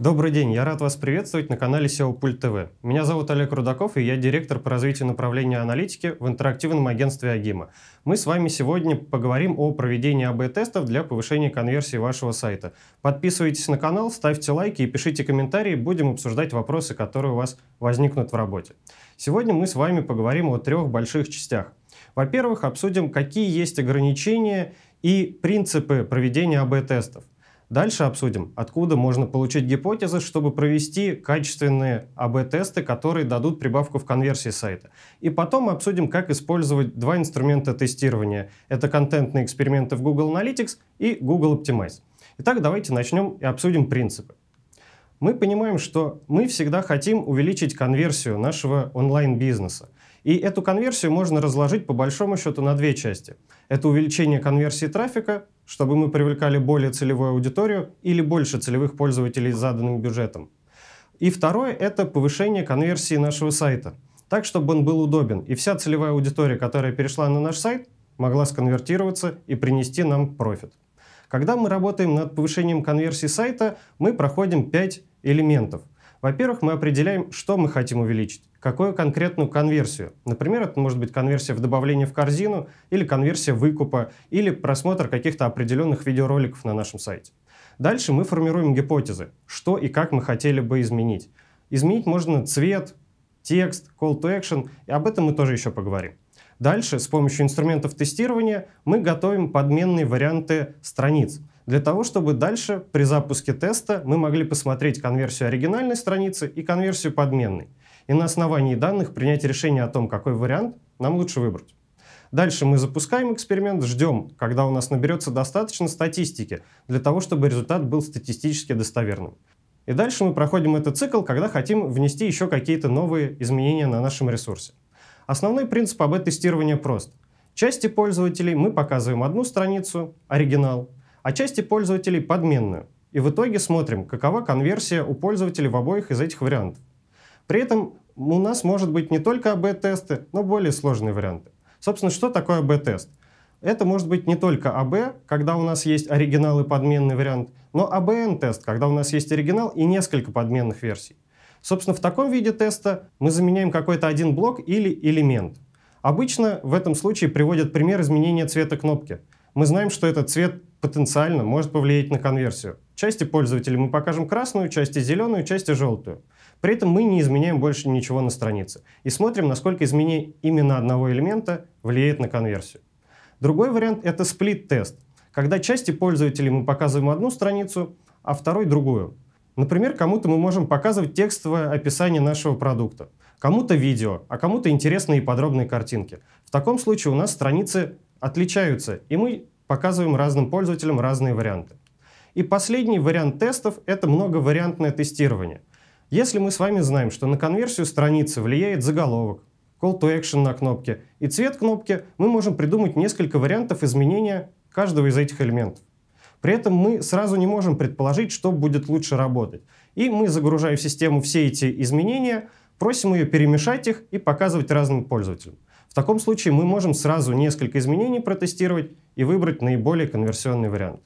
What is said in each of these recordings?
Добрый день, я рад вас приветствовать на канале SEO Пульт ТВ. Меня зовут Олег Рудаков, и я директор по развитию направления аналитики в интерактивном агентстве Агима. Мы с вами сегодня поговорим о проведении АБ-тестов для повышения конверсии вашего сайта. Подписывайтесь на канал, ставьте лайки и пишите комментарии, будем обсуждать вопросы, которые у вас возникнут в работе. Сегодня мы с вами поговорим о трех больших частях. Во-первых, обсудим, какие есть ограничения и принципы проведения АБ-тестов. Дальше обсудим, откуда можно получить гипотезы, чтобы провести качественные АБ-тесты, которые дадут прибавку в конверсии сайта. И потом обсудим, как использовать два инструмента тестирования. Это контентные эксперименты в Google Analytics и Google Optimize. Итак, давайте начнем и обсудим принципы. Мы понимаем, что мы всегда хотим увеличить конверсию нашего онлайн-бизнеса. И эту конверсию можно разложить по большому счету на две части. Это увеличение конверсии трафика, чтобы мы привлекали более целевую аудиторию или больше целевых пользователей с заданным бюджетом. И второе – это повышение конверсии нашего сайта, так, чтобы он был удобен. И вся целевая аудитория, которая перешла на наш сайт, могла сконвертироваться и принести нам профит. Когда мы работаем над повышением конверсии сайта, мы проходим 5 элементов. Во-первых, мы определяем, что мы хотим увеличить, какую конкретную конверсию. Например, это может быть конверсия в добавление в корзину, или конверсия выкупа, или просмотр каких-то определенных видеороликов на нашем сайте. Дальше мы формируем гипотезы, что и как мы хотели бы изменить. Изменить можно цвет, текст, call to action, и об этом мы тоже еще поговорим. Дальше с помощью инструментов тестирования мы готовим подменные варианты страниц для того, чтобы дальше при запуске теста мы могли посмотреть конверсию оригинальной страницы и конверсию подменной, и на основании данных принять решение о том, какой вариант нам лучше выбрать. Дальше мы запускаем эксперимент, ждем, когда у нас наберется достаточно статистики для того, чтобы результат был статистически достоверным. И дальше мы проходим этот цикл, когда хотим внести еще какие-то новые изменения на нашем ресурсе. Основной принцип об тестирования прост. Части пользователей мы показываем одну страницу, оригинал, а части пользователей подменную. И в итоге смотрим, какова конверсия у пользователей в обоих из этих вариантов. При этом у нас может быть не только АБ-тесты, но более сложные варианты. Собственно, что такое АБ-тест? Это может быть не только АБ, когда у нас есть оригинал и подменный вариант, но АБН-тест, когда у нас есть оригинал и несколько подменных версий. Собственно, в таком виде теста мы заменяем какой-то один блок или элемент. Обычно в этом случае приводят пример изменения цвета кнопки. Мы знаем, что этот цвет потенциально может повлиять на конверсию. Части пользователей мы покажем красную, части зеленую, части желтую. При этом мы не изменяем больше ничего на странице и смотрим, насколько изменение именно одного элемента влияет на конверсию. Другой вариант — это сплит-тест, когда части пользователей мы показываем одну страницу, а второй — другую. Например, кому-то мы можем показывать текстовое описание нашего продукта, кому-то видео, а кому-то интересные и подробные картинки. В таком случае у нас страницы отличаются, и мы показываем разным пользователям разные варианты. И последний вариант тестов — это многовариантное тестирование. Если мы с вами знаем, что на конверсию страницы влияет заголовок, call to action на кнопке и цвет кнопки, мы можем придумать несколько вариантов изменения каждого из этих элементов. При этом мы сразу не можем предположить, что будет лучше работать. И мы загружаем в систему все эти изменения, Просим ее перемешать их и показывать разным пользователям. В таком случае мы можем сразу несколько изменений протестировать и выбрать наиболее конверсионный вариант.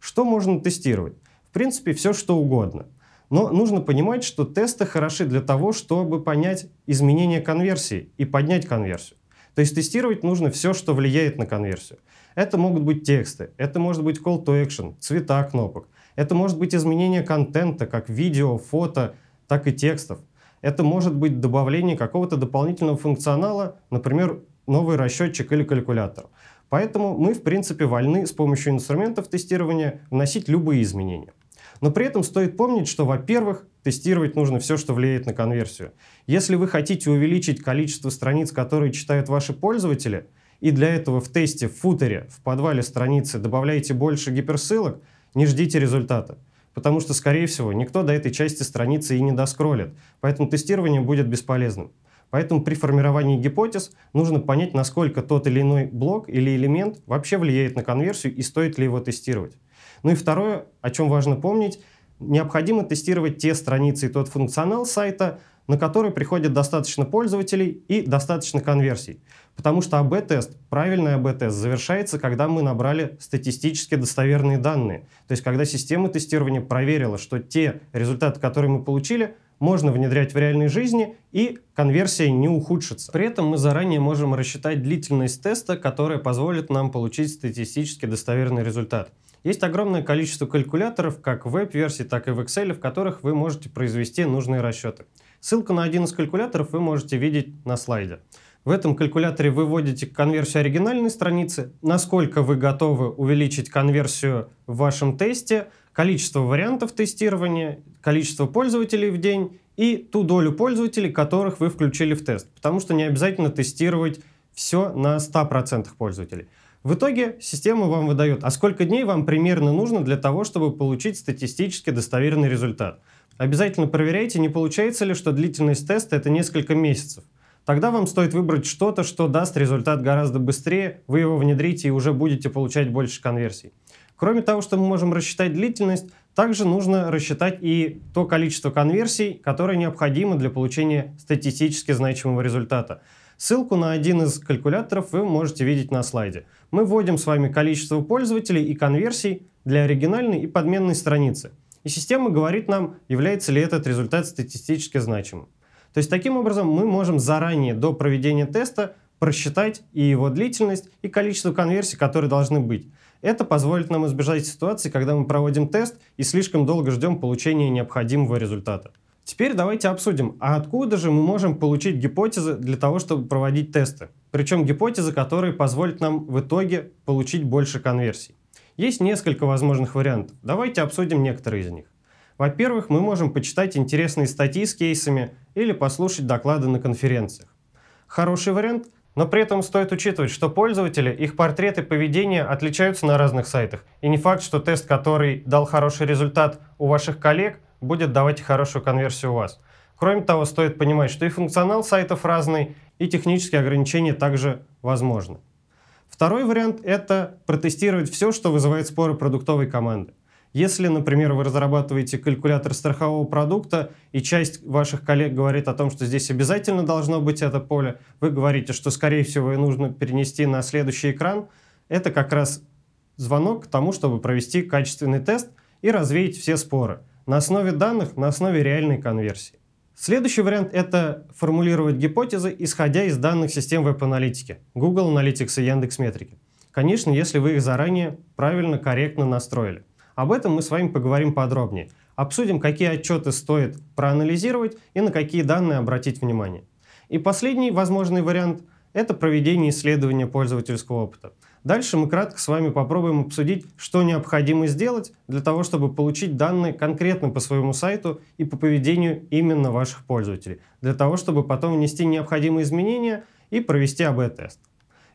Что можно тестировать? В принципе, все что угодно. Но нужно понимать, что тесты хороши для того, чтобы понять изменения конверсии и поднять конверсию. То есть тестировать нужно все, что влияет на конверсию. Это могут быть тексты, это может быть call to action, цвета кнопок, это может быть изменение контента, как видео, фото, так и текстов – это может быть добавление какого-то дополнительного функционала, например, новый расчетчик или калькулятор. Поэтому мы, в принципе, вольны с помощью инструментов тестирования вносить любые изменения. Но при этом стоит помнить, что, во-первых, тестировать нужно все, что влияет на конверсию. Если вы хотите увеличить количество страниц, которые читают ваши пользователи, и для этого в тесте, в футере, в подвале страницы добавляете больше гиперссылок, не ждите результата потому что, скорее всего, никто до этой части страницы и не доскроллит, поэтому тестирование будет бесполезным. Поэтому при формировании гипотез нужно понять, насколько тот или иной блок или элемент вообще влияет на конверсию и стоит ли его тестировать. Ну и второе, о чем важно помнить, необходимо тестировать те страницы и тот функционал сайта, на который приходит достаточно пользователей и достаточно конверсий. Потому что АБ-тест, правильный АБ-тест, завершается, когда мы набрали статистически достоверные данные. То есть, когда система тестирования проверила, что те результаты, которые мы получили, можно внедрять в реальной жизни, и конверсия не ухудшится. При этом мы заранее можем рассчитать длительность теста, которая позволит нам получить статистически достоверный результат. Есть огромное количество калькуляторов, как в веб-версии, так и в Excel, в которых вы можете произвести нужные расчеты. Ссылку на один из калькуляторов вы можете видеть на слайде. В этом калькуляторе вы вводите конверсию оригинальной страницы, насколько вы готовы увеличить конверсию в вашем тесте, количество вариантов тестирования, количество пользователей в день и ту долю пользователей, которых вы включили в тест. Потому что не обязательно тестировать все на 100% пользователей. В итоге система вам выдает, а сколько дней вам примерно нужно для того, чтобы получить статистически достоверный результат – Обязательно проверяйте, не получается ли, что длительность теста – это несколько месяцев. Тогда вам стоит выбрать что-то, что даст результат гораздо быстрее, вы его внедрите и уже будете получать больше конверсий. Кроме того, что мы можем рассчитать длительность, также нужно рассчитать и то количество конверсий, которое необходимо для получения статистически значимого результата. Ссылку на один из калькуляторов вы можете видеть на слайде. Мы вводим с вами количество пользователей и конверсий для оригинальной и подменной страницы – и система говорит нам, является ли этот результат статистически значимым. То есть таким образом мы можем заранее до проведения теста просчитать и его длительность, и количество конверсий, которые должны быть. Это позволит нам избежать ситуации, когда мы проводим тест и слишком долго ждем получения необходимого результата. Теперь давайте обсудим, а откуда же мы можем получить гипотезы для того, чтобы проводить тесты? Причем гипотезы, которые позволят нам в итоге получить больше конверсий. Есть несколько возможных вариантов. Давайте обсудим некоторые из них. Во-первых, мы можем почитать интересные статьи с кейсами или послушать доклады на конференциях. Хороший вариант, но при этом стоит учитывать, что пользователи, их портреты поведения отличаются на разных сайтах. И не факт, что тест, который дал хороший результат у ваших коллег, будет давать хорошую конверсию у вас. Кроме того, стоит понимать, что и функционал сайтов разный, и технические ограничения также возможны. Второй вариант — это протестировать все, что вызывает споры продуктовой команды. Если, например, вы разрабатываете калькулятор страхового продукта, и часть ваших коллег говорит о том, что здесь обязательно должно быть это поле, вы говорите, что, скорее всего, и нужно перенести на следующий экран, это как раз звонок к тому, чтобы провести качественный тест и развеять все споры на основе данных, на основе реальной конверсии. Следующий вариант – это формулировать гипотезы, исходя из данных систем веб-аналитики – Google Analytics и Яндекс.Метрики. Конечно, если вы их заранее правильно, корректно настроили. Об этом мы с вами поговорим подробнее. Обсудим, какие отчеты стоит проанализировать и на какие данные обратить внимание. И последний возможный вариант – это проведение исследования пользовательского опыта – Дальше мы кратко с вами попробуем обсудить, что необходимо сделать для того, чтобы получить данные конкретно по своему сайту и по поведению именно ваших пользователей, для того, чтобы потом внести необходимые изменения и провести АБ-тест.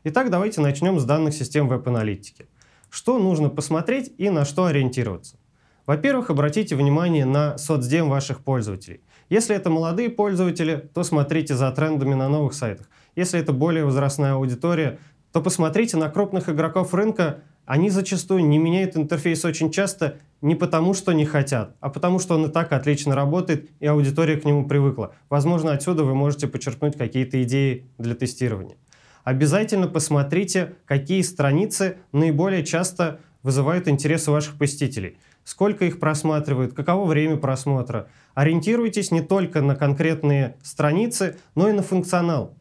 Итак, давайте начнем с данных систем веб-аналитики. Что нужно посмотреть и на что ориентироваться? Во-первых, обратите внимание на соцдем ваших пользователей. Если это молодые пользователи, то смотрите за трендами на новых сайтах. Если это более возрастная аудитория, то посмотрите на крупных игроков рынка, они зачастую не меняют интерфейс очень часто не потому, что не хотят, а потому, что он и так отлично работает, и аудитория к нему привыкла. Возможно, отсюда вы можете почерпнуть какие-то идеи для тестирования. Обязательно посмотрите, какие страницы наиболее часто вызывают интерес у ваших посетителей сколько их просматривают, каково время просмотра. Ориентируйтесь не только на конкретные страницы, но и на функционал.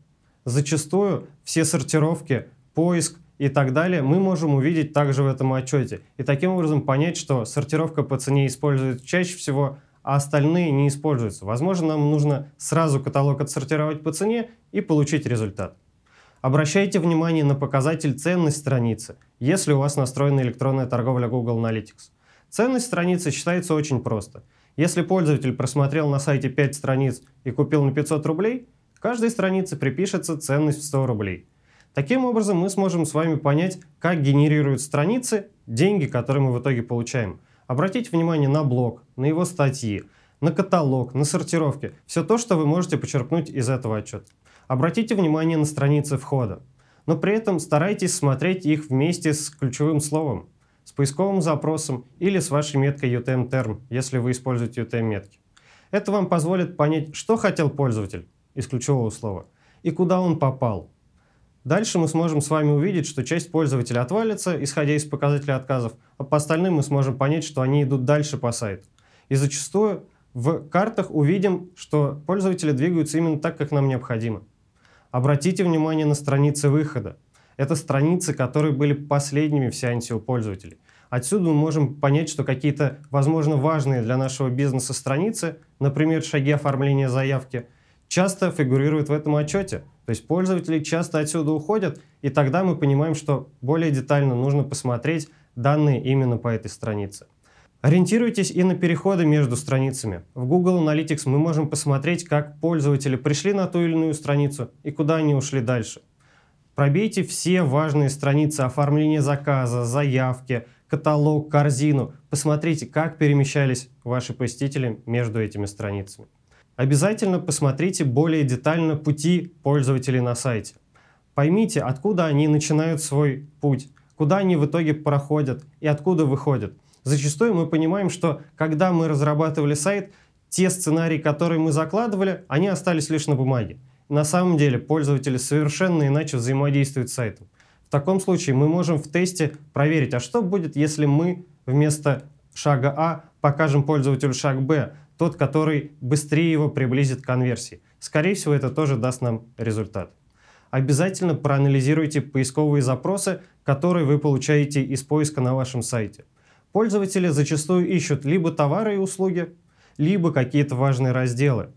Зачастую все сортировки поиск и так далее, мы можем увидеть также в этом отчете. И таким образом понять, что сортировка по цене используется чаще всего, а остальные не используются. Возможно, нам нужно сразу каталог отсортировать по цене и получить результат. Обращайте внимание на показатель ценность страницы, если у вас настроена электронная торговля Google Analytics. Ценность страницы считается очень просто. Если пользователь просмотрел на сайте 5 страниц и купил на 500 рублей, каждой странице припишется ценность в 100 рублей. Таким образом, мы сможем с вами понять, как генерируют страницы деньги, которые мы в итоге получаем. Обратите внимание на блог, на его статьи, на каталог, на сортировки. Все то, что вы можете почерпнуть из этого отчета. Обратите внимание на страницы входа. Но при этом старайтесь смотреть их вместе с ключевым словом, с поисковым запросом или с вашей меткой UTM-терм, если вы используете UTM-метки. Это вам позволит понять, что хотел пользователь из ключевого слова и куда он попал – Дальше мы сможем с вами увидеть, что часть пользователей отвалится, исходя из показателей отказов, а по остальным мы сможем понять, что они идут дальше по сайту. И зачастую в картах увидим, что пользователи двигаются именно так, как нам необходимо. Обратите внимание на страницы выхода. Это страницы, которые были последними в сеансе у пользователей. Отсюда мы можем понять, что какие-то, возможно, важные для нашего бизнеса страницы, например, шаги оформления заявки – часто фигурирует в этом отчете. То есть пользователи часто отсюда уходят, и тогда мы понимаем, что более детально нужно посмотреть данные именно по этой странице. Ориентируйтесь и на переходы между страницами. В Google Analytics мы можем посмотреть, как пользователи пришли на ту или иную страницу и куда они ушли дальше. Пробейте все важные страницы оформления заказа, заявки, каталог, корзину. Посмотрите, как перемещались ваши посетители между этими страницами. Обязательно посмотрите более детально пути пользователей на сайте. Поймите, откуда они начинают свой путь, куда они в итоге проходят и откуда выходят. Зачастую мы понимаем, что когда мы разрабатывали сайт, те сценарии, которые мы закладывали, они остались лишь на бумаге. На самом деле пользователи совершенно иначе взаимодействуют с сайтом. В таком случае мы можем в тесте проверить, а что будет, если мы вместо шага А покажем пользователю шаг Б, тот, который быстрее его приблизит к конверсии. Скорее всего, это тоже даст нам результат. Обязательно проанализируйте поисковые запросы, которые вы получаете из поиска на вашем сайте. Пользователи зачастую ищут либо товары и услуги, либо какие-то важные разделы.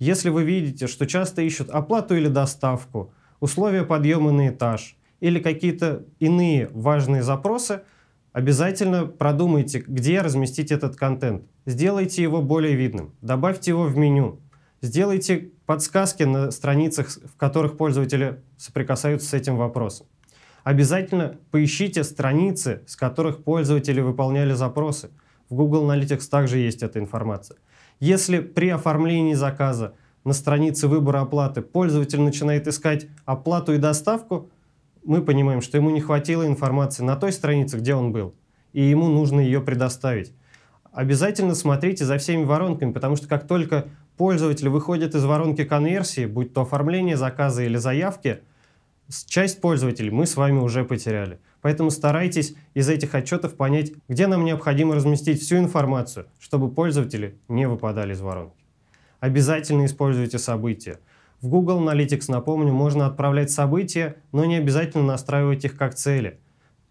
Если вы видите, что часто ищут оплату или доставку, условия подъема на этаж или какие-то иные важные запросы – Обязательно продумайте, где разместить этот контент. Сделайте его более видным. Добавьте его в меню. Сделайте подсказки на страницах, в которых пользователи соприкасаются с этим вопросом. Обязательно поищите страницы, с которых пользователи выполняли запросы. В Google Analytics также есть эта информация. Если при оформлении заказа на странице выбора оплаты пользователь начинает искать оплату и доставку – мы понимаем, что ему не хватило информации на той странице, где он был, и ему нужно ее предоставить. Обязательно смотрите за всеми воронками, потому что как только пользователь выходит из воронки конверсии, будь то оформление заказа или заявки, часть пользователей мы с вами уже потеряли. Поэтому старайтесь из этих отчетов понять, где нам необходимо разместить всю информацию, чтобы пользователи не выпадали из воронки. Обязательно используйте события. В Google Analytics, напомню, можно отправлять события, но не обязательно настраивать их как цели.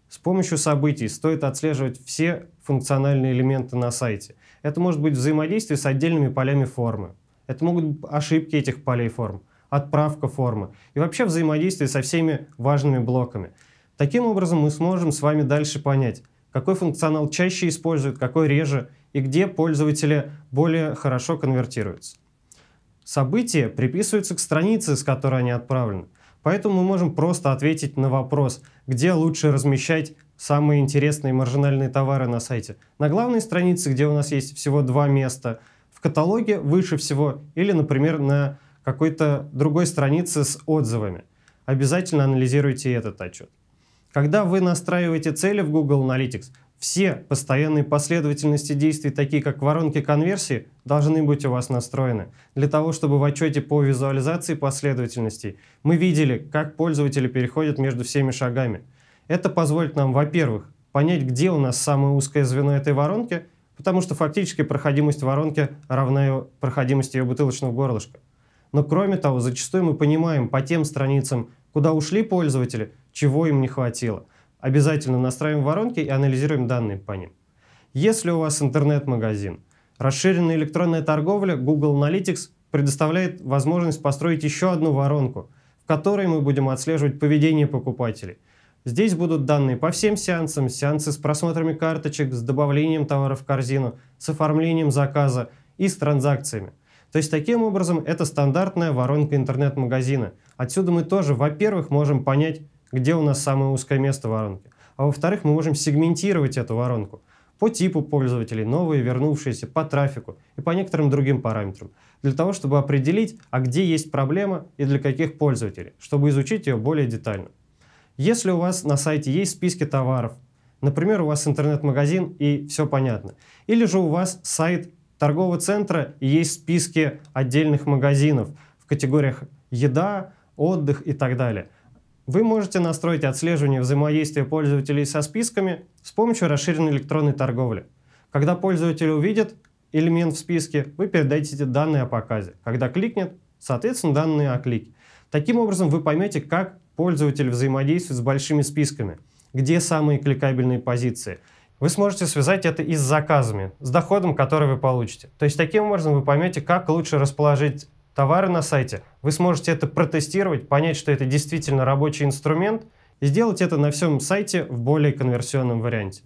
С помощью событий стоит отслеживать все функциональные элементы на сайте. Это может быть взаимодействие с отдельными полями формы. Это могут быть ошибки этих полей форм, отправка формы и вообще взаимодействие со всеми важными блоками. Таким образом мы сможем с вами дальше понять, какой функционал чаще используют, какой реже и где пользователи более хорошо конвертируются. События приписываются к странице, с которой они отправлены. Поэтому мы можем просто ответить на вопрос, где лучше размещать самые интересные маржинальные товары на сайте. На главной странице, где у нас есть всего два места, в каталоге выше всего, или, например, на какой-то другой странице с отзывами. Обязательно анализируйте этот отчет. Когда вы настраиваете цели в Google Analytics, все постоянные последовательности действий, такие как воронки конверсии, должны быть у вас настроены. Для того, чтобы в отчете по визуализации последовательностей мы видели, как пользователи переходят между всеми шагами. Это позволит нам, во-первых, понять, где у нас самое узкое звено этой воронки, потому что фактически проходимость воронки равна проходимости ее бутылочного горлышка. Но кроме того, зачастую мы понимаем по тем страницам, куда ушли пользователи, чего им не хватило – обязательно настраиваем воронки и анализируем данные по ним. Если у вас интернет-магазин, расширенная электронная торговля Google Analytics предоставляет возможность построить еще одну воронку, в которой мы будем отслеживать поведение покупателей. Здесь будут данные по всем сеансам, сеансы с просмотрами карточек, с добавлением товара в корзину, с оформлением заказа и с транзакциями. То есть таким образом это стандартная воронка интернет-магазина. Отсюда мы тоже, во-первых, можем понять, где у нас самое узкое место воронки. А во-вторых, мы можем сегментировать эту воронку по типу пользователей, новые, вернувшиеся, по трафику и по некоторым другим параметрам, для того, чтобы определить, а где есть проблема и для каких пользователей, чтобы изучить ее более детально. Если у вас на сайте есть списки товаров, например, у вас интернет-магазин и все понятно, или же у вас сайт торгового центра и есть списки отдельных магазинов в категориях еда, отдых и так далее – вы можете настроить отслеживание взаимодействия пользователей со списками с помощью расширенной электронной торговли. Когда пользователь увидит элемент в списке, вы передадите данные о показе. Когда кликнет, соответственно, данные о клике. Таким образом, вы поймете, как пользователь взаимодействует с большими списками, где самые кликабельные позиции. Вы сможете связать это и с заказами, с доходом, который вы получите. То есть таким образом вы поймете, как лучше расположить товары на сайте. Вы сможете это протестировать, понять, что это действительно рабочий инструмент, и сделать это на всем сайте в более конверсионном варианте.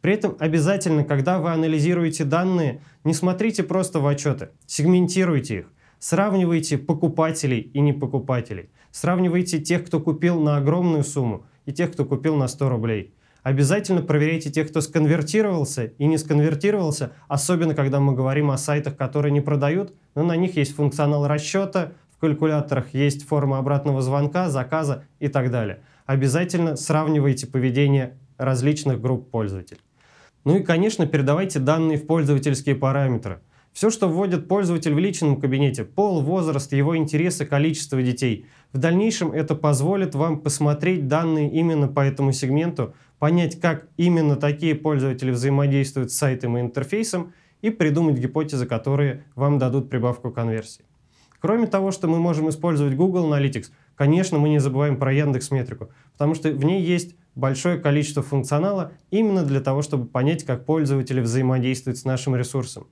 При этом обязательно, когда вы анализируете данные, не смотрите просто в отчеты, сегментируйте их. Сравнивайте покупателей и непокупателей. Сравнивайте тех, кто купил на огромную сумму и тех, кто купил на 100 рублей. Обязательно проверяйте тех, кто сконвертировался и не сконвертировался, особенно когда мы говорим о сайтах, которые не продают, но ну, на них есть функционал расчета, в калькуляторах есть форма обратного звонка, заказа и так далее. Обязательно сравнивайте поведение различных групп пользователей. Ну и, конечно, передавайте данные в пользовательские параметры – все, что вводит пользователь в личном кабинете, пол, возраст, его интересы, количество детей. В дальнейшем это позволит вам посмотреть данные именно по этому сегменту, понять, как именно такие пользователи взаимодействуют с сайтом и интерфейсом, и придумать гипотезы, которые вам дадут прибавку конверсии. Кроме того, что мы можем использовать Google Analytics, конечно, мы не забываем про Яндекс Метрику, потому что в ней есть большое количество функционала именно для того, чтобы понять, как пользователи взаимодействуют с нашим ресурсом.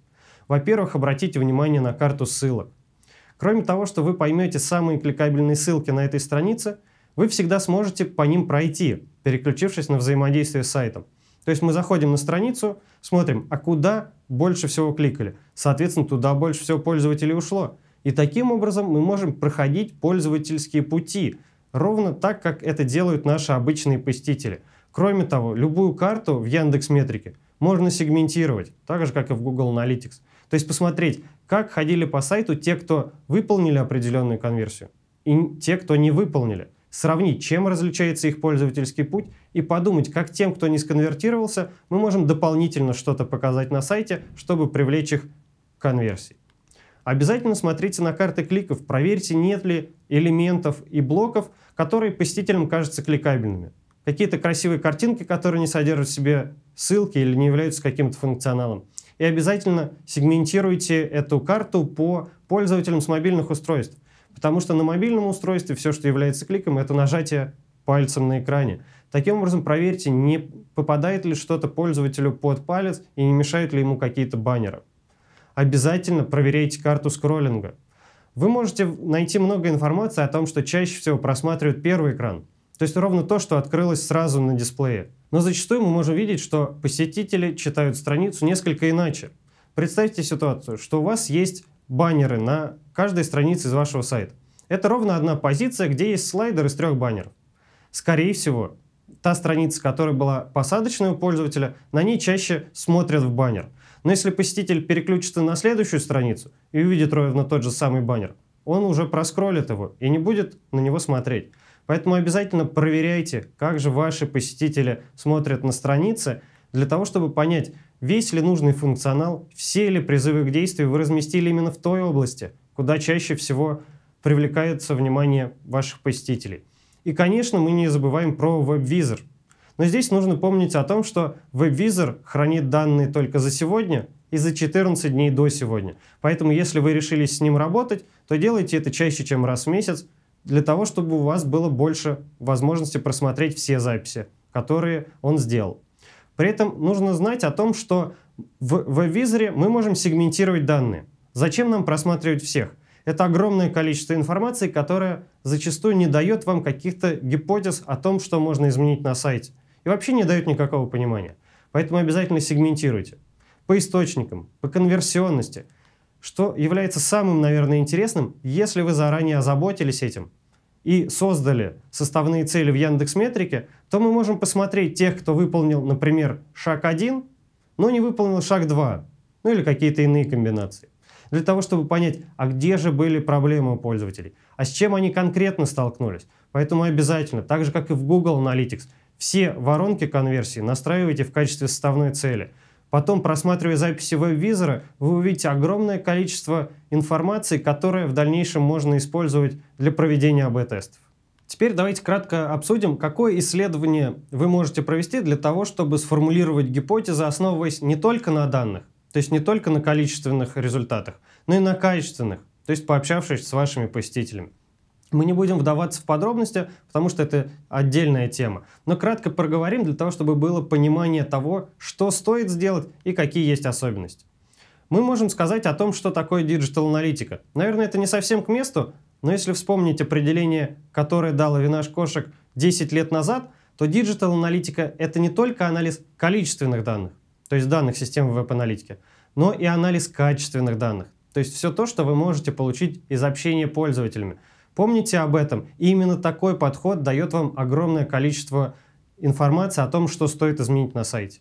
Во-первых, обратите внимание на карту ссылок. Кроме того, что вы поймете самые кликабельные ссылки на этой странице, вы всегда сможете по ним пройти, переключившись на взаимодействие с сайтом. То есть мы заходим на страницу, смотрим, а куда больше всего кликали. Соответственно, туда больше всего пользователей ушло. И таким образом мы можем проходить пользовательские пути, ровно так, как это делают наши обычные посетители. Кроме того, любую карту в Яндекс Метрике можно сегментировать, так же, как и в Google Analytics. То есть посмотреть, как ходили по сайту те, кто выполнили определенную конверсию, и те, кто не выполнили. Сравнить, чем различается их пользовательский путь, и подумать, как тем, кто не сконвертировался, мы можем дополнительно что-то показать на сайте, чтобы привлечь их к конверсии. Обязательно смотрите на карты кликов, проверьте, нет ли элементов и блоков, которые посетителям кажутся кликабельными. Какие-то красивые картинки, которые не содержат в себе ссылки или не являются каким-то функционалом. И обязательно сегментируйте эту карту по пользователям с мобильных устройств. Потому что на мобильном устройстве все, что является кликом, это нажатие пальцем на экране. Таким образом, проверьте, не попадает ли что-то пользователю под палец и не мешают ли ему какие-то баннеры. Обязательно проверяйте карту скроллинга. Вы можете найти много информации о том, что чаще всего просматривают первый экран – то есть ровно то, что открылось сразу на дисплее. Но зачастую мы можем видеть, что посетители читают страницу несколько иначе. Представьте ситуацию, что у вас есть баннеры на каждой странице из вашего сайта. Это ровно одна позиция, где есть слайдер из трех баннеров. Скорее всего, та страница, которая была посадочной у пользователя, на ней чаще смотрят в баннер. Но если посетитель переключится на следующую страницу и увидит ровно тот же самый баннер, он уже проскролит его и не будет на него смотреть. Поэтому обязательно проверяйте, как же ваши посетители смотрят на страницы, для того, чтобы понять, весь ли нужный функционал, все ли призывы к действию вы разместили именно в той области, куда чаще всего привлекается внимание ваших посетителей. И, конечно, мы не забываем про веб-визор. Но здесь нужно помнить о том, что веб-визор хранит данные только за сегодня и за 14 дней до сегодня. Поэтому, если вы решили с ним работать, то делайте это чаще, чем раз в месяц, для того, чтобы у вас было больше возможности просмотреть все записи, которые он сделал. При этом нужно знать о том, что в веб-визоре мы можем сегментировать данные. Зачем нам просматривать всех? Это огромное количество информации, которая зачастую не дает вам каких-то гипотез о том, что можно изменить на сайте. И вообще не дает никакого понимания. Поэтому обязательно сегментируйте. По источникам, по конверсионности – что является самым, наверное, интересным, если вы заранее озаботились этим и создали составные цели в Яндекс Метрике, то мы можем посмотреть тех, кто выполнил, например, шаг 1, но не выполнил шаг 2, ну или какие-то иные комбинации. Для того, чтобы понять, а где же были проблемы у пользователей, а с чем они конкретно столкнулись. Поэтому обязательно, так же как и в Google Analytics, все воронки конверсии настраивайте в качестве составной цели – Потом, просматривая записи веб-визора, вы увидите огромное количество информации, которое в дальнейшем можно использовать для проведения АБ-тестов. Теперь давайте кратко обсудим, какое исследование вы можете провести для того, чтобы сформулировать гипотезы, основываясь не только на данных, то есть не только на количественных результатах, но и на качественных, то есть пообщавшись с вашими посетителями. Мы не будем вдаваться в подробности, потому что это отдельная тема. Но кратко проговорим для того, чтобы было понимание того, что стоит сделать и какие есть особенности. Мы можем сказать о том, что такое диджитал-аналитика. Наверное, это не совсем к месту, но если вспомнить определение, которое дала Винаш Кошек 10 лет назад, то диджитал-аналитика — это не только анализ количественных данных, то есть данных системы веб-аналитики, но и анализ качественных данных, то есть все то, что вы можете получить из общения пользователями — Помните об этом. И именно такой подход дает вам огромное количество информации о том, что стоит изменить на сайте.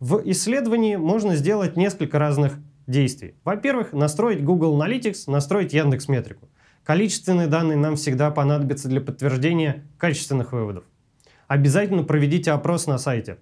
В исследовании можно сделать несколько разных действий. Во-первых, настроить Google Analytics, настроить Яндекс Метрику. Количественные данные нам всегда понадобятся для подтверждения качественных выводов. Обязательно проведите опрос на сайте.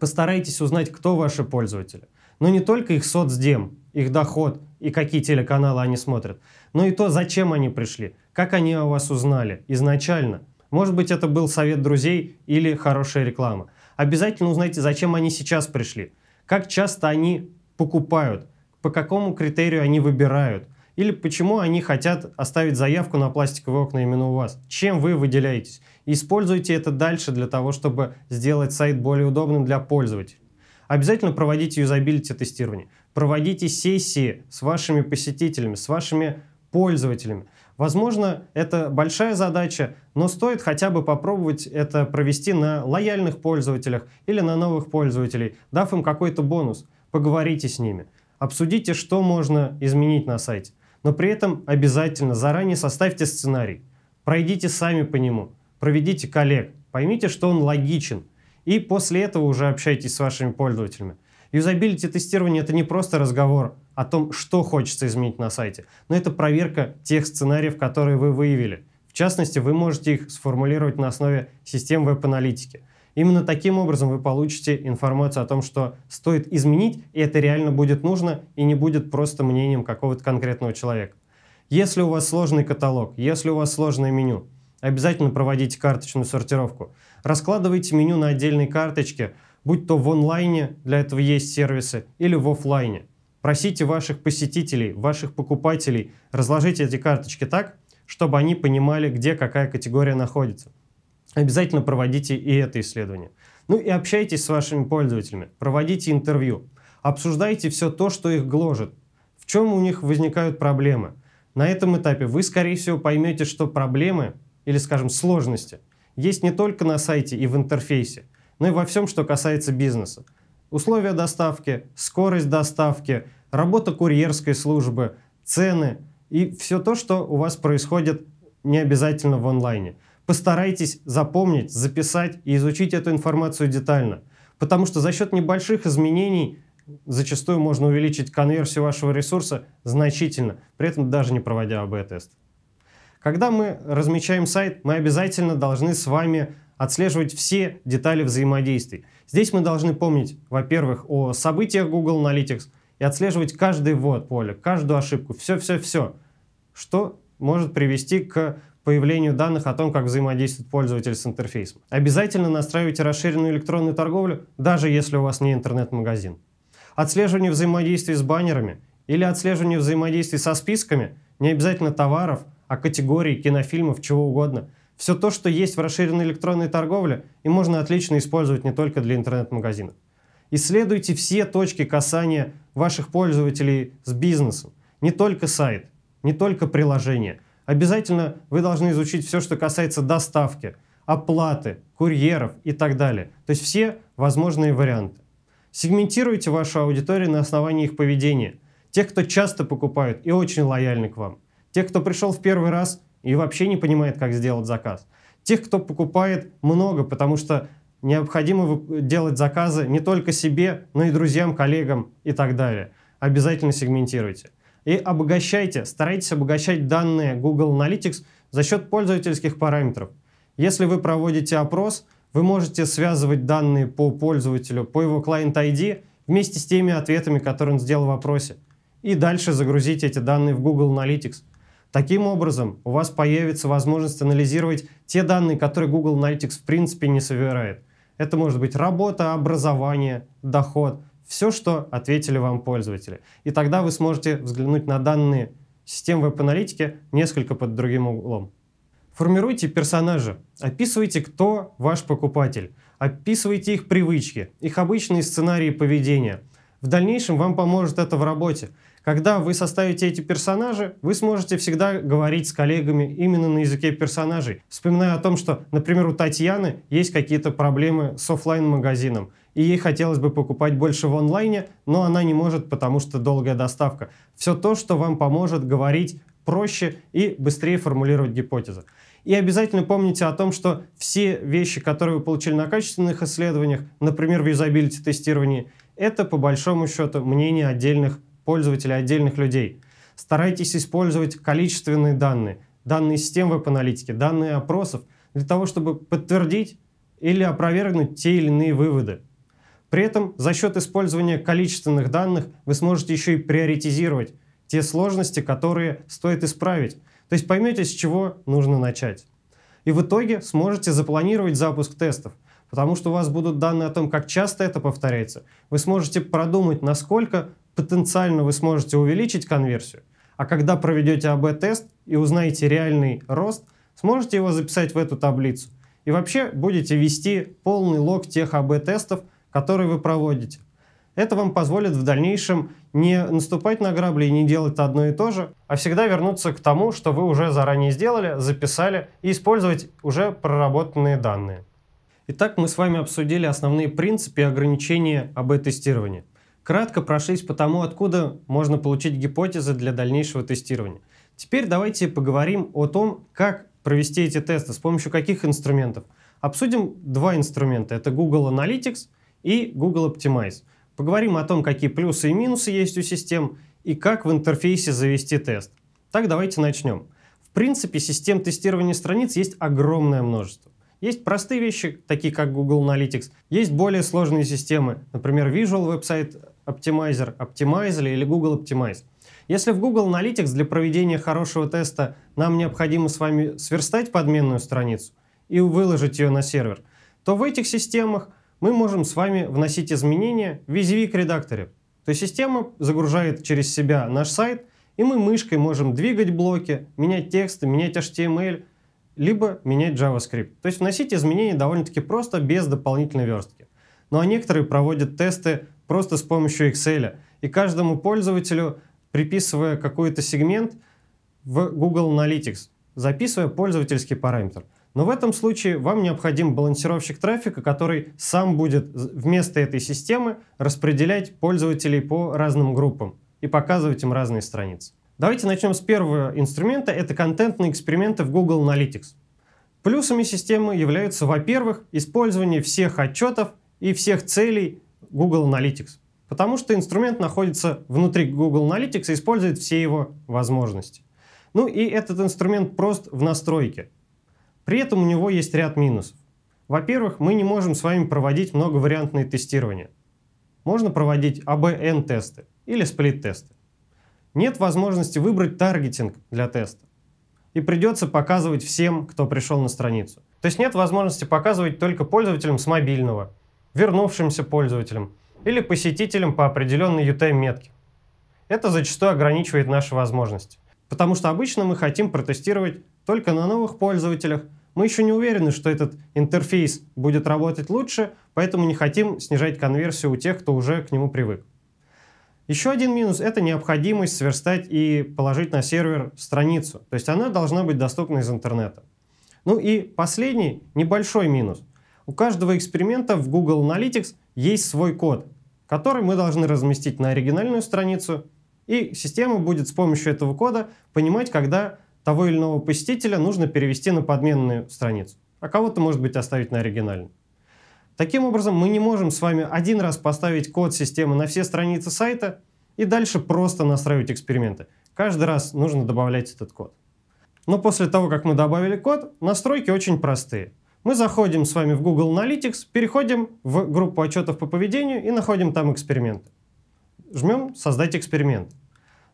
Постарайтесь узнать, кто ваши пользователи. Но не только их соцдем, их доход и какие телеканалы они смотрят. но ну и то, зачем они пришли, как они о вас узнали изначально. Может быть, это был совет друзей или хорошая реклама. Обязательно узнайте, зачем они сейчас пришли, как часто они покупают, по какому критерию они выбирают, или почему они хотят оставить заявку на пластиковые окна именно у вас, чем вы выделяетесь. Используйте это дальше для того, чтобы сделать сайт более удобным для пользователей. Обязательно проводите юзабилити тестирование. Проводите сессии с вашими посетителями, с вашими пользователями. Возможно, это большая задача, но стоит хотя бы попробовать это провести на лояльных пользователях или на новых пользователей, дав им какой-то бонус. Поговорите с ними, обсудите, что можно изменить на сайте. Но при этом обязательно заранее составьте сценарий, пройдите сами по нему, проведите коллег, поймите, что он логичен, и после этого уже общайтесь с вашими пользователями. Юзабилити-тестирование – это не просто разговор о том, что хочется изменить на сайте, но это проверка тех сценариев, которые вы выявили. В частности, вы можете их сформулировать на основе систем веб-аналитики. Именно таким образом вы получите информацию о том, что стоит изменить, и это реально будет нужно, и не будет просто мнением какого-то конкретного человека. Если у вас сложный каталог, если у вас сложное меню, обязательно проводите карточную сортировку. Раскладывайте меню на отдельные карточки – будь то в онлайне, для этого есть сервисы, или в офлайне. Просите ваших посетителей, ваших покупателей разложить эти карточки так, чтобы они понимали, где какая категория находится. Обязательно проводите и это исследование. Ну и общайтесь с вашими пользователями, проводите интервью, обсуждайте все то, что их гложет, в чем у них возникают проблемы. На этом этапе вы, скорее всего, поймете, что проблемы или, скажем, сложности есть не только на сайте и в интерфейсе – ну и во всем, что касается бизнеса. Условия доставки, скорость доставки, работа курьерской службы, цены и все то, что у вас происходит не обязательно в онлайне. Постарайтесь запомнить, записать и изучить эту информацию детально, потому что за счет небольших изменений зачастую можно увеличить конверсию вашего ресурса значительно, при этом даже не проводя АБ-тест. Когда мы размечаем сайт, мы обязательно должны с вами отслеживать все детали взаимодействий. Здесь мы должны помнить, во-первых, о событиях Google Analytics и отслеживать каждый ввод поля, каждую ошибку, все-все-все, что может привести к появлению данных о том, как взаимодействует пользователь с интерфейсом. Обязательно настраивайте расширенную электронную торговлю, даже если у вас не интернет-магазин. Отслеживание взаимодействий с баннерами или отслеживание взаимодействий со списками, не обязательно товаров, а категорий, кинофильмов, чего угодно – все то, что есть в расширенной электронной торговле, и можно отлично использовать не только для интернет-магазина. Исследуйте все точки касания ваших пользователей с бизнесом. Не только сайт, не только приложение. Обязательно вы должны изучить все, что касается доставки, оплаты, курьеров и так далее. То есть все возможные варианты. Сегментируйте вашу аудиторию на основании их поведения. Тех, кто часто покупают и очень лояльны к вам. Тех, кто пришел в первый раз и вообще не понимает, как сделать заказ. Тех, кто покупает, много, потому что необходимо делать заказы не только себе, но и друзьям, коллегам и так далее. Обязательно сегментируйте. И обогащайте, старайтесь обогащать данные Google Analytics за счет пользовательских параметров. Если вы проводите опрос, вы можете связывать данные по пользователю, по его client ID вместе с теми ответами, которые он сделал в опросе. И дальше загрузить эти данные в Google Analytics – Таким образом, у вас появится возможность анализировать те данные, которые Google Analytics в принципе не собирает. Это может быть работа, образование, доход, все, что ответили вам пользователи. И тогда вы сможете взглянуть на данные систем веб-аналитики несколько под другим углом. Формируйте персонажа, описывайте, кто ваш покупатель, описывайте их привычки, их обычные сценарии поведения. В дальнейшем вам поможет это в работе. Когда вы составите эти персонажи, вы сможете всегда говорить с коллегами именно на языке персонажей, вспоминая о том, что, например, у Татьяны есть какие-то проблемы с офлайн-магазином, и ей хотелось бы покупать больше в онлайне, но она не может, потому что долгая доставка. Все то, что вам поможет говорить проще и быстрее формулировать гипотезы. И обязательно помните о том, что все вещи, которые вы получили на качественных исследованиях, например, в юзабилити-тестировании, это по большому счету мнение отдельных пользователей отдельных людей. Старайтесь использовать количественные данные, данные систем веб-аналитики, данные опросов для того, чтобы подтвердить или опровергнуть те или иные выводы. При этом за счет использования количественных данных вы сможете еще и приоритизировать те сложности, которые стоит исправить. То есть поймете, с чего нужно начать. И в итоге сможете запланировать запуск тестов, потому что у вас будут данные о том, как часто это повторяется. Вы сможете продумать, насколько потенциально вы сможете увеличить конверсию, а когда проведете АБ-тест и узнаете реальный рост, сможете его записать в эту таблицу. И вообще будете вести полный лог тех АБ-тестов, которые вы проводите. Это вам позволит в дальнейшем не наступать на грабли и не делать одно и то же, а всегда вернуться к тому, что вы уже заранее сделали, записали и использовать уже проработанные данные. Итак, мы с вами обсудили основные принципы и ограничения АБ-тестирования. Кратко прошлись по тому, откуда можно получить гипотезы для дальнейшего тестирования. Теперь давайте поговорим о том, как провести эти тесты, с помощью каких инструментов. Обсудим два инструмента. Это Google Analytics и Google Optimize. Поговорим о том, какие плюсы и минусы есть у систем и как в интерфейсе завести тест. Так, давайте начнем. В принципе, систем тестирования страниц есть огромное множество. Есть простые вещи, такие как Google Analytics, есть более сложные системы, например, Visual Website Optimizer Optimizer или Google Optimize. Если в Google Analytics для проведения хорошего теста нам необходимо с вами сверстать подменную страницу и выложить ее на сервер, то в этих системах мы можем с вами вносить изменения в визивик редакторе. То есть система загружает через себя наш сайт, и мы мышкой можем двигать блоки, менять тексты, менять HTML, либо менять JavaScript. То есть вносить изменения довольно-таки просто, без дополнительной верстки. Ну а некоторые проводят тесты просто с помощью Excel. И каждому пользователю, приписывая какой-то сегмент в Google Analytics, записывая пользовательский параметр. Но в этом случае вам необходим балансировщик трафика, который сам будет вместо этой системы распределять пользователей по разным группам и показывать им разные страницы. Давайте начнем с первого инструмента. Это контентные эксперименты в Google Analytics. Плюсами системы являются, во-первых, использование всех отчетов и всех целей Google Analytics. Потому что инструмент находится внутри Google Analytics и использует все его возможности. Ну и этот инструмент прост в настройке. При этом у него есть ряд минусов. Во-первых, мы не можем с вами проводить многовариантные тестирования. Можно проводить АБН-тесты или сплит-тесты. Нет возможности выбрать таргетинг для теста. И придется показывать всем, кто пришел на страницу. То есть нет возможности показывать только пользователям с мобильного, вернувшимся пользователям или посетителям по определенной UTM-метке. Это зачастую ограничивает наши возможности, потому что обычно мы хотим протестировать только на новых пользователях, мы еще не уверены, что этот интерфейс будет работать лучше, поэтому не хотим снижать конверсию у тех, кто уже к нему привык. Еще один минус – это необходимость сверстать и положить на сервер страницу, то есть она должна быть доступна из интернета. Ну и последний небольшой минус – у каждого эксперимента в Google Analytics есть свой код, который мы должны разместить на оригинальную страницу, и система будет с помощью этого кода понимать, когда того или иного посетителя нужно перевести на подменную страницу, а кого-то, может быть, оставить на оригинальную. Таким образом, мы не можем с вами один раз поставить код системы на все страницы сайта и дальше просто настраивать эксперименты. Каждый раз нужно добавлять этот код. Но после того, как мы добавили код, настройки очень простые – мы заходим с вами в Google Analytics, переходим в группу отчетов по поведению и находим там эксперименты. Жмем «Создать эксперимент».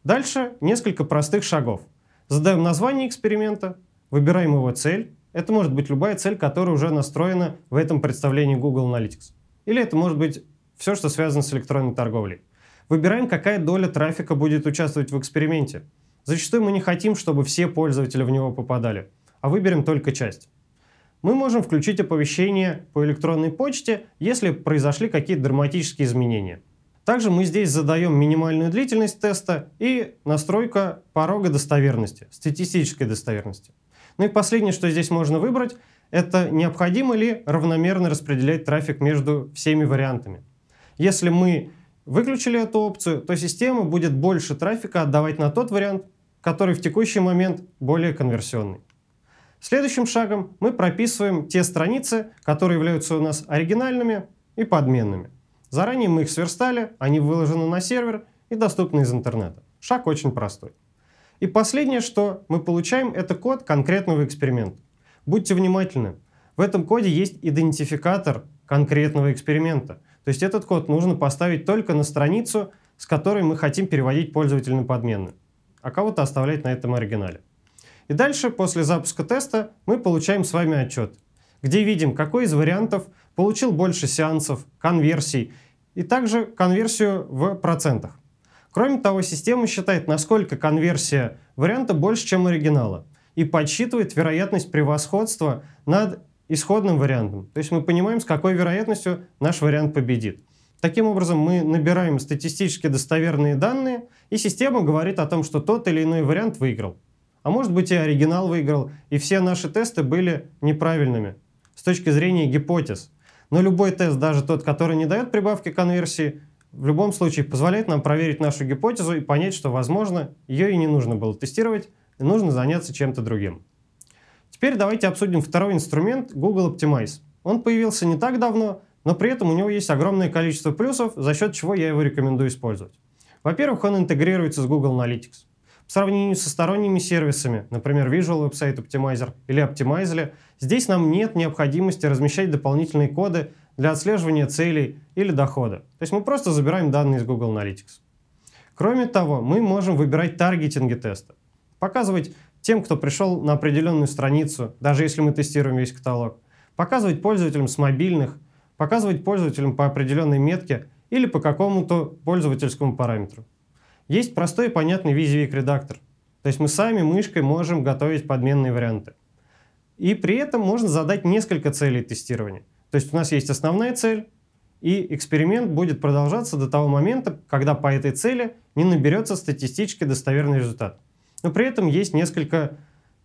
Дальше несколько простых шагов. Задаем название эксперимента, выбираем его цель. Это может быть любая цель, которая уже настроена в этом представлении Google Analytics. Или это может быть все, что связано с электронной торговлей. Выбираем, какая доля трафика будет участвовать в эксперименте. Зачастую мы не хотим, чтобы все пользователи в него попадали, а выберем только часть мы можем включить оповещение по электронной почте, если произошли какие-то драматические изменения. Также мы здесь задаем минимальную длительность теста и настройка порога достоверности, статистической достоверности. Ну и последнее, что здесь можно выбрать, это необходимо ли равномерно распределять трафик между всеми вариантами. Если мы выключили эту опцию, то система будет больше трафика отдавать на тот вариант, который в текущий момент более конверсионный. Следующим шагом мы прописываем те страницы, которые являются у нас оригинальными и подменными. Заранее мы их сверстали, они выложены на сервер и доступны из интернета. Шаг очень простой. И последнее, что мы получаем, это код конкретного эксперимента. Будьте внимательны, в этом коде есть идентификатор конкретного эксперимента. То есть этот код нужно поставить только на страницу, с которой мы хотим переводить пользователя на подмены, а кого-то оставлять на этом оригинале. И дальше, после запуска теста, мы получаем с вами отчет, где видим, какой из вариантов получил больше сеансов, конверсий и также конверсию в процентах. Кроме того, система считает, насколько конверсия варианта больше, чем оригинала, и подсчитывает вероятность превосходства над исходным вариантом. То есть мы понимаем, с какой вероятностью наш вариант победит. Таким образом, мы набираем статистически достоверные данные, и система говорит о том, что тот или иной вариант выиграл. А может быть и оригинал выиграл, и все наши тесты были неправильными с точки зрения гипотез. Но любой тест, даже тот, который не дает прибавки конверсии, в любом случае позволяет нам проверить нашу гипотезу и понять, что, возможно, ее и не нужно было тестировать, и нужно заняться чем-то другим. Теперь давайте обсудим второй инструмент Google Optimize. Он появился не так давно, но при этом у него есть огромное количество плюсов, за счет чего я его рекомендую использовать. Во-первых, он интегрируется с Google Analytics. В сравнении со сторонними сервисами, например, Visual Website Optimizer или Optimizely, здесь нам нет необходимости размещать дополнительные коды для отслеживания целей или дохода. То есть мы просто забираем данные из Google Analytics. Кроме того, мы можем выбирать таргетинги теста, показывать тем, кто пришел на определенную страницу, даже если мы тестируем весь каталог, показывать пользователям с мобильных, показывать пользователям по определенной метке или по какому-то пользовательскому параметру. Есть простой и понятный визивик редактор. То есть мы сами мышкой можем готовить подменные варианты. И при этом можно задать несколько целей тестирования. То есть у нас есть основная цель, и эксперимент будет продолжаться до того момента, когда по этой цели не наберется статистически достоверный результат. Но при этом есть несколько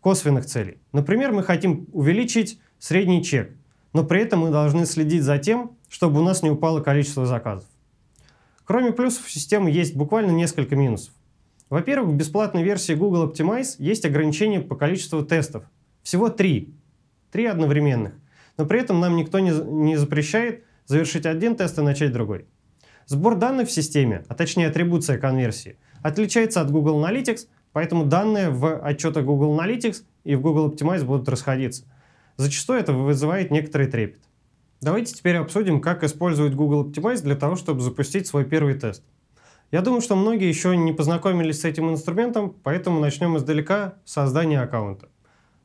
косвенных целей. Например, мы хотим увеличить средний чек, но при этом мы должны следить за тем, чтобы у нас не упало количество заказов. Кроме плюсов, у системы есть буквально несколько минусов. Во-первых, в бесплатной версии Google Optimize есть ограничение по количеству тестов. Всего три. Три одновременных. Но при этом нам никто не, не запрещает завершить один тест и начать другой. Сбор данных в системе, а точнее атрибуция конверсии, отличается от Google Analytics, поэтому данные в отчетах Google Analytics и в Google Optimize будут расходиться. Зачастую это вызывает некоторый трепет. Давайте теперь обсудим, как использовать Google Optimize для того, чтобы запустить свой первый тест. Я думаю, что многие еще не познакомились с этим инструментом, поэтому начнем издалека с создания аккаунта.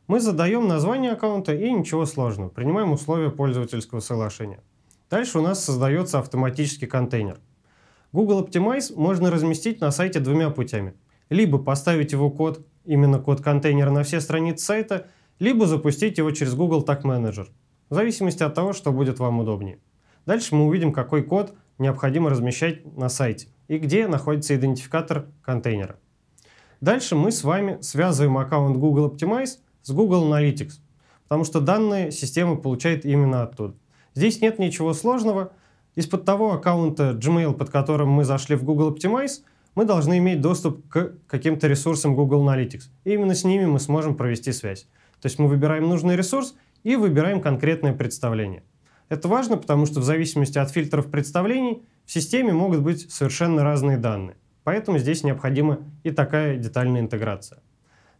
Мы задаем название аккаунта и ничего сложного, принимаем условия пользовательского соглашения. Дальше у нас создается автоматический контейнер. Google Optimize можно разместить на сайте двумя путями. Либо поставить его код, именно код контейнера на все страницы сайта, либо запустить его через Google Tag Manager – в зависимости от того, что будет вам удобнее. Дальше мы увидим, какой код необходимо размещать на сайте и где находится идентификатор контейнера. Дальше мы с вами связываем аккаунт Google Optimize с Google Analytics, потому что данные системы получает именно оттуда. Здесь нет ничего сложного. Из-под того аккаунта Gmail, под которым мы зашли в Google Optimize, мы должны иметь доступ к каким-то ресурсам Google Analytics. И именно с ними мы сможем провести связь. То есть мы выбираем нужный ресурс и выбираем конкретное представление. Это важно, потому что в зависимости от фильтров представлений в системе могут быть совершенно разные данные. Поэтому здесь необходима и такая детальная интеграция.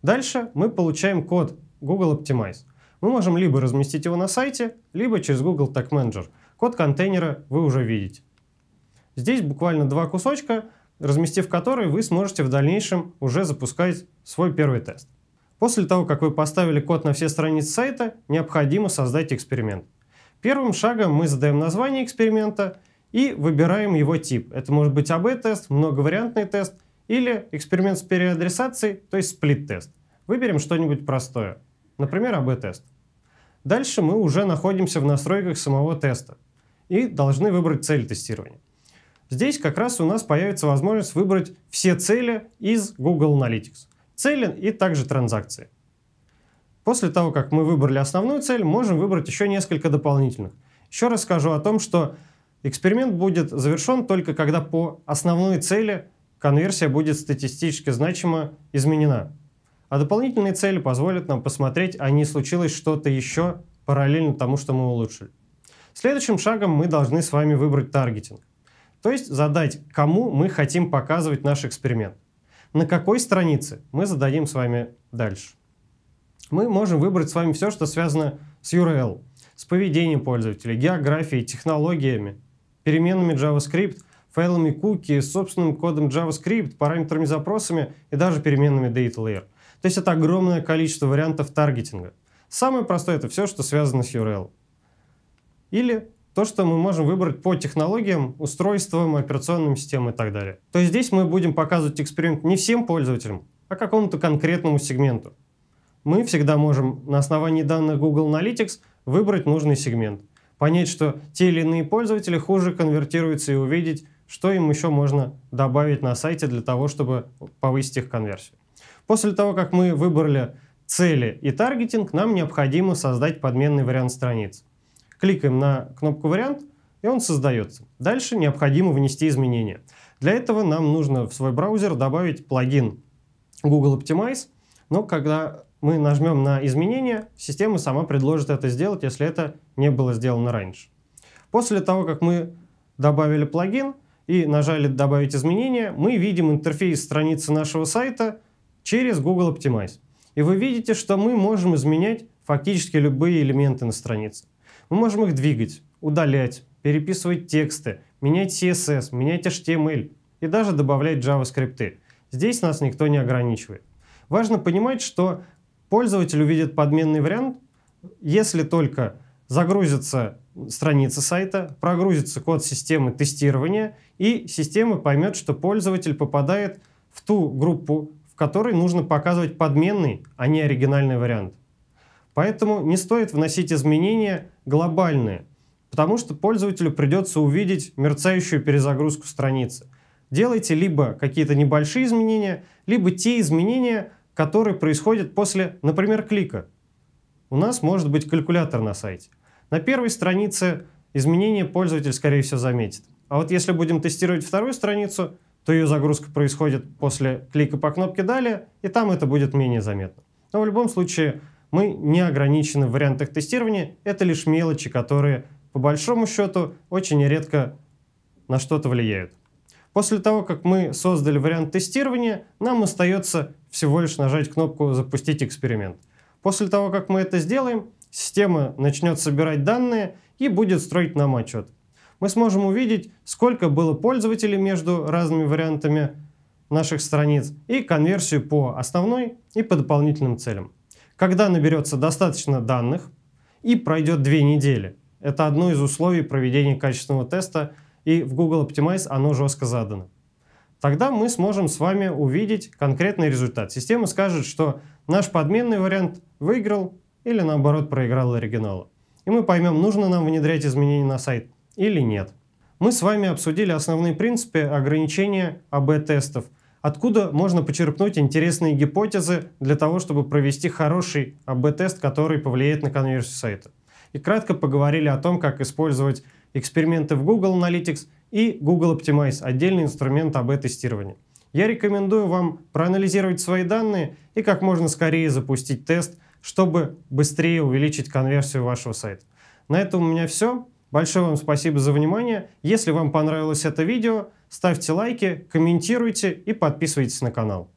Дальше мы получаем код Google Optimize. Мы можем либо разместить его на сайте, либо через Google Tag Manager. Код контейнера вы уже видите. Здесь буквально два кусочка, разместив которые вы сможете в дальнейшем уже запускать свой первый тест. После того, как вы поставили код на все страницы сайта, необходимо создать эксперимент. Первым шагом мы задаем название эксперимента и выбираем его тип. Это может быть ab а тест многовариантный тест или эксперимент с переадресацией, то есть сплит-тест. Выберем что-нибудь простое, например, ab а тест Дальше мы уже находимся в настройках самого теста и должны выбрать цель тестирования. Здесь как раз у нас появится возможность выбрать все цели из Google Analytics цели и также транзакции. После того, как мы выбрали основную цель, можем выбрать еще несколько дополнительных. Еще раз скажу о том, что эксперимент будет завершен только когда по основной цели конверсия будет статистически значимо изменена. А дополнительные цели позволят нам посмотреть, а не случилось что-то еще параллельно тому, что мы улучшили. Следующим шагом мы должны с вами выбрать таргетинг. То есть задать, кому мы хотим показывать наш эксперимент на какой странице, мы зададим с вами дальше. Мы можем выбрать с вами все, что связано с URL, с поведением пользователя, географией, технологиями, переменами JavaScript, файлами куки, собственным кодом JavaScript, параметрами запросами и даже переменными data layer. То есть это огромное количество вариантов таргетинга. Самое простое это все, что связано с URL. Или то, что мы можем выбрать по технологиям, устройствам, операционным системам и так далее. То есть здесь мы будем показывать эксперимент не всем пользователям, а какому-то конкретному сегменту. Мы всегда можем на основании данных Google Analytics выбрать нужный сегмент, понять, что те или иные пользователи хуже конвертируются и увидеть, что им еще можно добавить на сайте для того, чтобы повысить их конверсию. После того, как мы выбрали цели и таргетинг, нам необходимо создать подменный вариант страниц. Кликаем на кнопку «Вариант», и он создается. Дальше необходимо внести изменения. Для этого нам нужно в свой браузер добавить плагин Google Optimize, но когда мы нажмем на изменения, система сама предложит это сделать, если это не было сделано раньше. После того, как мы добавили плагин и нажали «Добавить изменения», мы видим интерфейс страницы нашего сайта через Google Optimize. И вы видите, что мы можем изменять фактически любые элементы на странице. Мы можем их двигать, удалять, переписывать тексты, менять CSS, менять HTML и даже добавлять JavaScript. Здесь нас никто не ограничивает. Важно понимать, что пользователь увидит подменный вариант, если только загрузится страница сайта, прогрузится код системы тестирования, и система поймет, что пользователь попадает в ту группу, в которой нужно показывать подменный, а не оригинальный вариант. Поэтому не стоит вносить изменения глобальные, потому что пользователю придется увидеть мерцающую перезагрузку страницы. Делайте либо какие-то небольшие изменения, либо те изменения, которые происходят после, например, клика. У нас может быть калькулятор на сайте. На первой странице изменения пользователь, скорее всего, заметит. А вот если будем тестировать вторую страницу, то ее загрузка происходит после клика по кнопке «Далее», и там это будет менее заметно. Но в любом случае мы не ограничены в вариантах тестирования, это лишь мелочи, которые, по большому счету, очень редко на что-то влияют. После того, как мы создали вариант тестирования, нам остается всего лишь нажать кнопку «Запустить эксперимент». После того, как мы это сделаем, система начнет собирать данные и будет строить нам отчет. Мы сможем увидеть, сколько было пользователей между разными вариантами наших страниц и конверсию по основной и по дополнительным целям когда наберется достаточно данных и пройдет две недели. Это одно из условий проведения качественного теста, и в Google Optimize оно жестко задано. Тогда мы сможем с вами увидеть конкретный результат. Система скажет, что наш подменный вариант выиграл или наоборот проиграл оригинала. И мы поймем, нужно нам внедрять изменения на сайт или нет. Мы с вами обсудили основные принципы ограничения АБ-тестов – откуда можно почерпнуть интересные гипотезы для того, чтобы провести хороший АБ-тест, который повлияет на конверсию сайта. И кратко поговорили о том, как использовать эксперименты в Google Analytics и Google Optimize, отдельный инструмент АБ-тестирования. Я рекомендую вам проанализировать свои данные и как можно скорее запустить тест, чтобы быстрее увеличить конверсию вашего сайта. На этом у меня все. Большое вам спасибо за внимание. Если вам понравилось это видео, Ставьте лайки, комментируйте и подписывайтесь на канал.